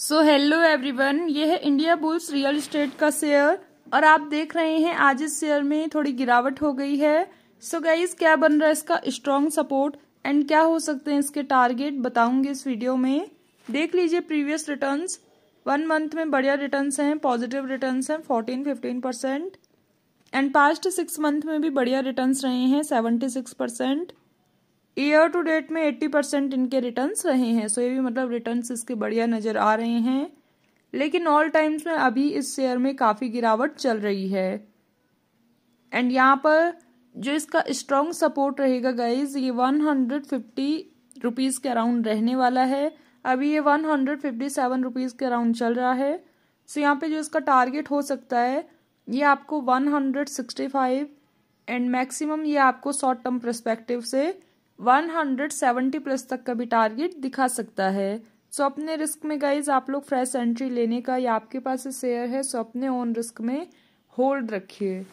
so hello everyone ये है Indiabulls real estate का शेयर और आप देख रहे हैं आज इस शेयर में थोड़ी गिरावट हो गई है सो so गाइज क्या बन रहा है इसका स्ट्रॉन्ग सपोर्ट एंड क्या हो सकते हैं इसके टारगेट बताऊंगी इस वीडियो में देख लीजिए प्रीवियस रिटर्न्स वन मंथ में बढ़िया रिटर्न्स हैं पॉजिटिव रिटर्न्स हैं fourteen fifteen percent and past six month में भी बढ़िया रिटर्न्स रहे हैं seventy six percent year to date में एट्टी परसेंट इनके रिटर्न्स रहे हैं सो ये भी मतलब रिटर्न्स इसके बढ़िया नज़र आ रहे हैं लेकिन ऑल टाइम्स में अभी इस शेयर में काफ़ी गिरावट चल रही है एंड यहाँ पर जो इसका स्ट्रॉन्ग सपोर्ट रहेगा गाइज ये वन हंड्रेड फिफ्टी रुपीज़ के अराउंड रहने वाला है अभी ये one hundred fifty seven rupees के अराउंड चल रहा है सो so यहाँ पे जो इसका टारगेट हो सकता है ये आपको one hundred sixty five and maximum ये आपको शॉर्ट टर्म प्रस्पेक्टिव से 170 प्लस तक का भी टारगेट दिखा सकता है सो so, अपने रिस्क में गाइज आप लोग फ्रेश एंट्री लेने का या आपके पास शेयर है सो so, अपने ओन रिस्क में होल्ड रखिए